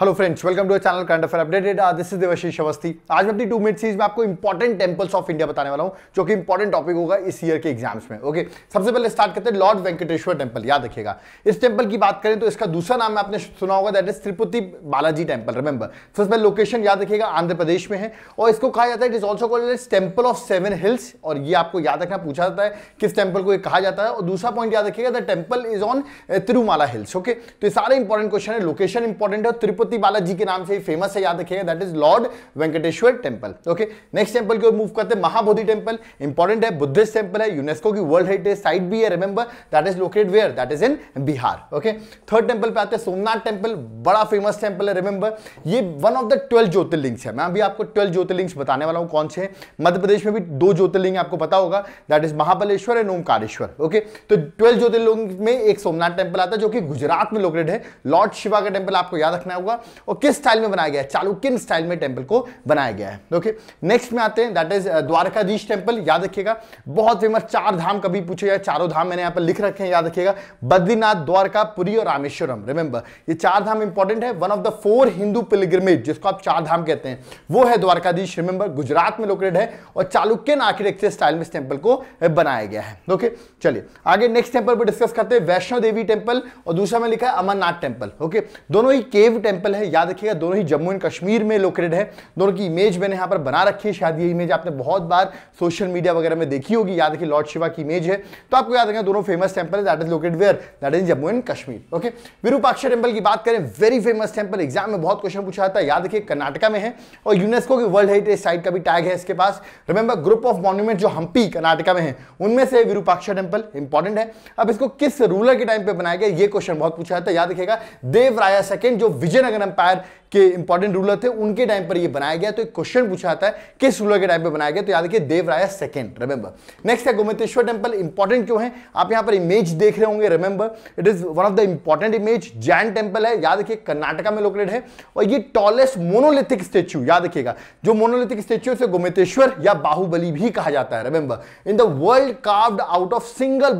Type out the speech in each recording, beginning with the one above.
Hello friends welcome to channel current affair updated this is Devashish Awasthi आज मैं अपनी to minute series में आपको इंपॉर्टेंट टेम्पल्स ऑफ इंडिया बताने वाला हूं जो कि इंपॉर्टेंट टॉपिक होगा इस ईयर के एग्जाम्स में ओके okay? सबसे पहले स्टार्ट करते हैं लॉर्ड वेंकटेश्वर टेम्पल याद रखिएगा इस टेम्पल की बात करें तो इसका दूसरा नाम आपने सुना होगा that is Tirupati Balaji temple remember सबसे पहले लोकेशन याद रखिएगा आंध्र प्रदेश में है और इसको कहा जाता है it is also called is temple of seven hills और ये आपको याद रखना पूछा जाता है किस टेम्पल को कहा जाता है और दूसरा पॉइंट याद रखिएगा the temple is on Tirumala hills okay तो ये सारे इंपॉर्टेंट क्वेश्चन है लोकेशन इंपॉर्टेंट है और तिरुपति बालाजी के नाम से फेमस है याद रखिएगा that is lord Venkateshwara temple okay next temple की ओर मूव करते हैं महाबोधि टेम्पल इंपॉर्टेंट है बुद्धिस्ट टेम्पल है यूनेस्को की वर्ल्ड हेरिटेज साइट भी है remember that is located where that is in Bihar okay third temple पे आते हैं सोमनाथ टेम्पल बड़ा फेमस टेम्पल है रिमेंबर ये one of the twelve jyotirlingas है मैं अभी आपको ट्वेल्व ज्योतिर्लिंग्स बताने वाला हूँ कौन से मध्य प्रदेश में भी दो ज्योतिर्लिंग आपको पता होगा that is Mahabaleshwar and Omkareshwar okay तो ट्वेल्व ज्योतिर्लिंग में एक सोमनाथ टेम्पल आता है जो कि गुजरात में लोकेटेड है लॉर्ड शिवा का टेम्पल आपको याद रखना होगा और किस स्टाइल में बनाया गया है चालुक्यन स्टाइल में टेम्पल को बनाया गया है ओके नेक्स्ट में आते हैं that is uh, Dwarkadhish temple याद रखिएगा बहुत फेमस चार धाम कभी पूछे जाए चारों धाम मैंने यहाँ पर लिख रखे हैं याद रखिएगा बद्रीनाथ द्वारका पुरी और रामेश्वरम रिमेंबर ये चार धाम इंपॉर्टेंट है one of the four Hindu pilgrimage जिसको आप चार धाम कहते हैं वो है द्वारकाधीश रिमेंबर गुजरात में लोकेटेड है और चालुक्यन आर्किटेक्चर स्टाइल में इस टेम्पल को बनाया गया है ओके चलिए आगे नेक्स्ट टेम्पल पर डिस्कस करते हैं वैष्णो देवी टेम्पल और दूसरा में लिखा है अमरनाथ टेम्पल ओके दोनों ही केव टेम्पल टेम्पल है याद रखिएगा दोनों ही जम्मू एंड कश्मीर में लोकेटेड है दोनों की इमेज मैंने यहाँ पर बना रखी है शायद ये इमेज आपने बहुत बार सोशल मीडिया वगैरह में देखी होगी याद रखिए लॉर्ड शिवा की इमेज है तो आपको याद रखें दोनों फेमस टेम्पल है that is located where that is Jammu and Kashmir okay Virupaksha temple की बात करें वेरी फेमस टेम्पल एग्जाम में बहुत क्वेश्चन पूछा जाता है याद रखिए कर्नाटका में है और यूनेस्को की वर्ल्ड हेरिटेज साइट का भी टैग है इसके पास रिमेंबर ग्रुप ऑफ मॉन्यूमेंट जो हम्पी कर्नाटका में है उनमें से विरूपाक्ष टेम्पल इंपॉर्टेंट है अब इसको किस रूलर के टाइम पर बनाया गया ये क्वेश्चन बहुत पूछा जाता है याद रखेगा देवराया सेकेंड जो विजयनगर अगर एम्पायर के इंपॉर्टेंट रूलर थे उनके टाइम पर ये बनाया गया तो एक क्वेश्चन पूछा था किस रूलर के टाइम पर बनाया गया तो याद रखिए देवराया सेकंड रिमेंबर नेक्स्ट है गोमतेश्वर टेम्पल इंपॉर्टेंट क्यों है आप यहाँ पर इमेज देख रहे होंगे remember it is one of the important image Jain temple है याद रखिए कर्नाटका में लोकेटेड है और ये टॉलेस्ट मोनोलिथिक स्टेच्यू याद रखिएगा जो मोनोलिथिक स्टेच्यू से गोमतेश्वर या बाहुबली भी कहा जाता है remember in the world carved out of single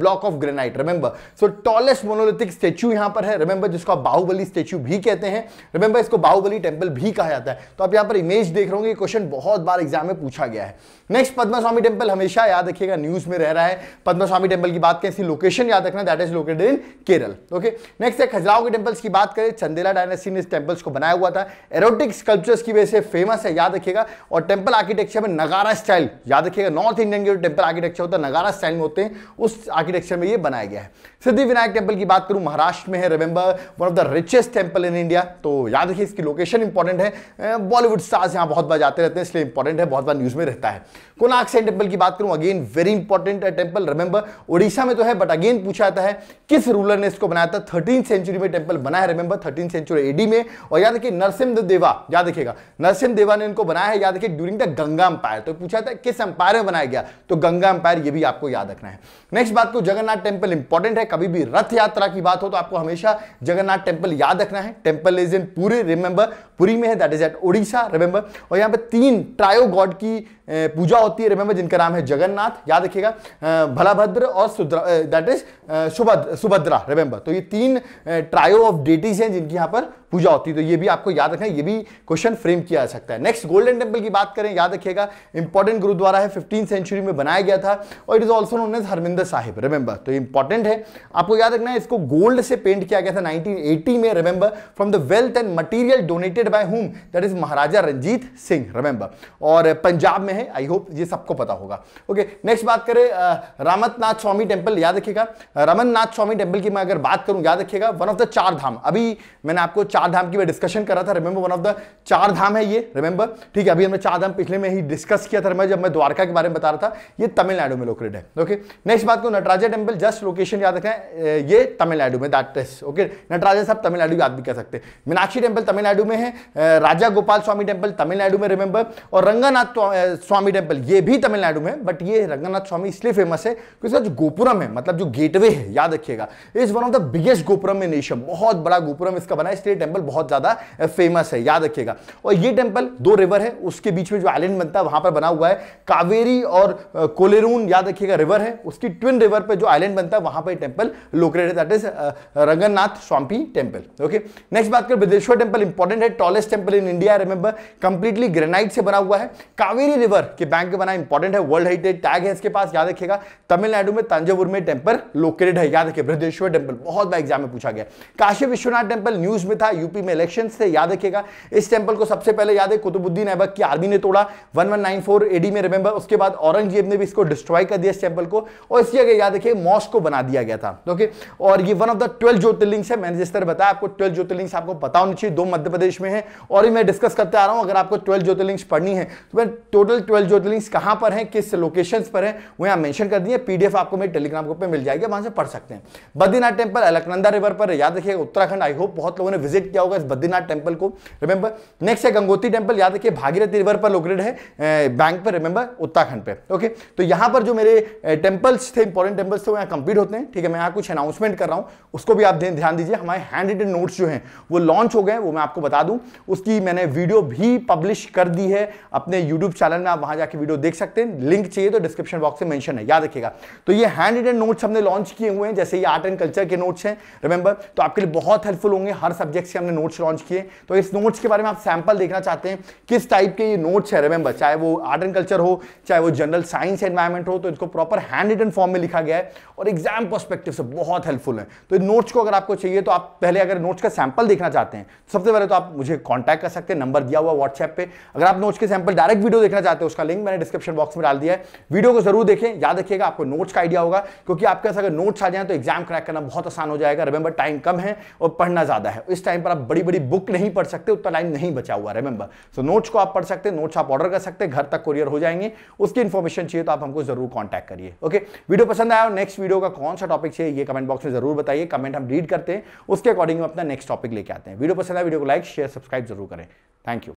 block of granite remember so tallest monolithic statue यहाँ पर है रिमेंबर जिसको बाहुबली स्टेच्यू भी कहते हैं रिमेंबर इसको बाहुबली टेम्पल भी कहा जाता है तो आप यहाँ पर इमेज देख रहे होंगे क्वेश्चन बहुत बार एग्जाम में पूछा गया है नेक्स्ट पद्मस्वामी टेम्पल हमेशा याद रखिएगा न्यूज में रह रहा है पद्मस्वामी टेम्पल की बात करें लोकेशन याद रखना that is located in Kerala okay next है खजुराहो के टेम्पल्स की बात करें चंदेला डायनेस्टी ने इस टेम्पल्स को बनाया हुआ था एरोटिक स्कल्पचर्स की वजह से फेमस है याद रखिएगा और टेम्पल आर्किटेक्चर में नगारा स्टाइल याद रखिएगा नॉर्थ इंडियन के जो टेम्पल आर्किटेक्चर होता है नगारा स्टाइल में होते हैं उस आर्किटेक्चर में ये बनाया गया है सिद्धि विनायक टेम्पल की बात करूं महाराष्ट्र में है remember one of the richest temple in in India तो याद रखिए इसकी लोकेशन इंपॉर्टेंट है बॉलीवुड स्टार्स यहाँ बहुत बार जाते रहते हैं इसलिए इंपॉर्टेंट है बहुत बार न्यूज में रहता है कोनाक सेन टेम्पल की बात करूं again very important temple remember Orissa में तो है बट अगेन पूछा जाता है किस रूलर ने इसको बनाया था थर्टीन सेंचुरी में टेम्पल बनाया है रिमेंबर थर्टीन सेंचुरी एडी में और याद रखिए नरसिम देवा याद रखिएगा नरसिम देवा ने इनको बनाया है याद रखिए ड्यूरिंग द गंगा एम्पायर तो पूछा था किस एम्पायर में बनाया गया तो गंगा एम्पायर ये भी आपको याद रखना है नेक्स्ट बात को जगन्नाथ टेम्पल इंपॉर्टेंट है कभी भी रथ यात्रा की बात हो तो आपको हमेशा जगन्नाथ टेम्पल याद रखना है टेम्पल इज इन पूरी रिमेंबर पूरी में है that is at Orissa remember और यहाँ पे तीन ट्रायो गॉड की पूजा होती है रिमेंबर जिनका नाम है जगन्नाथ याद रखिएगा भलाभद्र और दैट इज सुभद्रा रिमेंबर तो ये तीन ट्रायो ऑफ डेटीज हैं जिनकी यहाँ पर पूजा होती है तो ये भी आपको याद रखना ये भी क्वेश्चन फ्रेम किया जा सकता है नेक्स्ट गोल्डन टेम्पल की बात करें याद रखिएगा इंपॉर्टेंट गुरुद्वारा है फिफ्टीन सेंचुरी में बनाया गया था और it is also known as Harmandir Sahib remember तो इंपॉर्टेंट है आपको याद रखना है इसको गोल्ड से पेंट किया गया था नाइनटीन में remember from the wealth and material donated by home that is Maharaja Ranjit Singh remember और पंजाब में में है आई होप ये सबको पता होगा ओके नेक्स्ट बात करें रामतनाथ स्वामी टेम्पल याद रखिएगा रमननाथ स्वामी टेम्पल की मैं अगर बात करूँ याद रखिएगा वन ऑफ द चार धाम अभी मैंने आपको चार धाम की मैं डिस्कशन करा था रिमेंबर वन ऑफ द चार धाम है ये रिमेंबर ठीक है अभी हमने चार धाम पिछले में ही डिस्कस किया था मैं जब मैं द्वारका के बारे में बता रहा था ये तमिलनाडु में लोकेटेड है ओके नेक्स्ट बात करूँ नटराजा टेम्पल जस्ट लोकेशन याद रखें ये तमिलनाडु में दैट इज ओके नटराजा साहब तमिलनाडु याद भी कर सकते हैं मीनाक्षी टेम्पल तमिलनाडु में है राजा गोपाल स्वामी टेम्पल तमिलनाडु में रिमेंबर और रंगानाथ स्वामी टेम्पल ये भी तमिलनाडु में बट ये रंगनाथ स्वामी इसलिए फेमस है क्योंकि जो गोपुरम है मतलब जो गेटवे है याद रखिएगा is one of the biggest gopuram in nation बहुत बड़ा गोपुरम इसका बना है इसलिए टेम्पल बहुत ज्यादा फेमस है याद रखिएगा और ये टेम्पल दो रिवर है उसके बीच में जो आइलैंड बनता है वहां पर बना हुआ है कावेरी और कोलेरून याद रखिएगा रिवर है उसकी ट्विन रिवर पर जो आइलैंड बनता है वहां पर temple located that is Ranganatha Swami temple okay next बात कर ब्रदेश्वर टेम्पल इंपॉर्टेंट है tallest temple in India remember completely granite से बना हुआ है कावेरी रिवर सिल्वर के बैंक के बना इंपॉर्टेंट है वर्ल्ड हेरिटेज टैग है इसके पास याद रखेगा तमिलनाडु में तंजावुर में टेम्पल लोकेटेड है याद रखिए बृहदेश्वर टेम्पल बहुत बार एग्जाम में पूछा गया काशी विश्वनाथ टेम्पल न्यूज में था यूपी में इलेक्शन थे याद रखेगा इस टेम्पल को सबसे पहले याद है कुतुबुद्दीन ऐबक की आर्मी ने तोड़ा one one nine four AD में रिमेंबर उसके बाद औरंगजेब ने भी इसको डिस्ट्रॉय कर दिया इस टेम्पल को और इसकी अगर याद रखिए मॉस्क को बना दिया गया था ओके और ये one of the twelve jyotirlingas है मैंने जिस तरह बताया आपको ट्वेल्व ज्योतिर्लिंग्स आपको पता होनी चाहिए दो मध्य प्रदेश में है और मैं डिस्कस करते आ रहा हूं अगर आपको ट्वेल्व ज्योतिर्लिंग्स पढ़नी है तो मैं टोटल ट्वेल्व ज्योतिर्लिंग्स कहां पर हैं किस लोकेशंस पर हैं वो यहां मेंशन कर दिए पीडीएफ आपको मेरे टेलीग्राम ग्रुप में मिल जाएगी वहां से पढ़ सकते हैं बद्रीनाथ टेम्पल अलकनंदा रिवर पर याद रखिए उत्तराखंड आई होप बहुत लोगों ने विजिट किया होगा इस बद्रीनाथ टेम्पल को रिमेंबर नेक्स्ट है गंगोत्री टेम्पल याद रखिए भागीरथी रिवर पर लोकेटेड है बैंक पर रिमेंबर उत्तराखंड पर ओके तो यहां पर जो मेरे टेम्पल्स थे इंपॉर्टेंट टेम्पल्स थे वो यहाँ कंप्लीट होते हैं ठीक है मैं यहाँ कुछ अनाउंसमेंट कर रहा हूँ उसको भी आप ध्यान दीजिए हमारे हैंड रिटन नोट्स जो हैं वो लॉन्च हो गए वो मैं आपको बता दूँ उसकी मैंने वीडियो भी पब्लिश कर दी है अपने यूट्यूब चैनल में आप वहां जाके वीडियो देख सकते हैं लिंक चाहिए तो डिस्क्रिप्शन बॉक्स में मेंशन है याद रखिएगा तो ये हैंड रिटन नोट्स हमने लॉन्च किए हुए हैं जैसे ये आर्ट एंड कल्चर के नोट्स हैं रिमेंबर तो आपके लिए बहुत हेल्पफुल होंगे हर सब्जेक्ट से हमने नोट्स लॉन्च किए तो इस नोट्स के बारे में आप सैंपल देखना चाहते हैं किस टाइप के ये नोट्स है रिमेंबर चाहे वो आर्ट एंड कल्चर हो चाहे वो जनरल साइंस एनवायरमेंट हो तो इसको प्रॉपर हैंड रिटन फॉर्म में लिखा गया है और एग्जाम परस्पेक्टिव से बहुत हेल्पफुल है तो नोट्स को अगर आपको चाहिए तो आप पहले अगर नोट्स का सैंपल देखना चाहते हैं तो सबसे पहले तो आप मुझे कॉन्टैक्ट कर सकते हैं नंबर दिया हुआ व्हाट्सएप पर अगर आप नोट्स के सैंपल डायरेक्ट वीडियो देखना चाहते हैं चाहते हो उसका लिंक मैंने डिस्क्रिप्शन बॉक्स में डाल दिया है वीडियो को जरूर देखें याद रखिएगा आपको नोट्स का आइडिया होगा क्योंकि आपके पास अगर नोट्स आ जाए तो एग्जाम क्रैक करना बहुत आसान हो जाएगा रिमेंबर टाइम कम है और पढ़ना ज्यादा है इस टाइम पर आप बड़ी बड़ी बुक नहीं पढ़ सकते उतना टाइम नहीं बचा हुआ रिमेंबर सो नोट्स को आप पढ़ सकते हैं नोट्स आप ऑर्डर कर सकते हैं घर तक कुरियर हो जाएंगे उसकी इन्फॉर्मेशन चाहिए तो आप हमको जरूर कॉन्टैक्ट करिए ओके वीडियो पसंद आया और नेक्स्ट वीडियो का कौन सा टॉपिक चाहिए ये कमेंट बॉक्स में जरूर बताइए कमेंट हम रीड करते हैं उसके अकॉर्डिंग हम अपना नेक्स्ट टॉपिक लेके आते हैं वीडियो पसंद आया वीडियो को लाइक शेयर सब्सक्राइब जरूर करें थैंक यू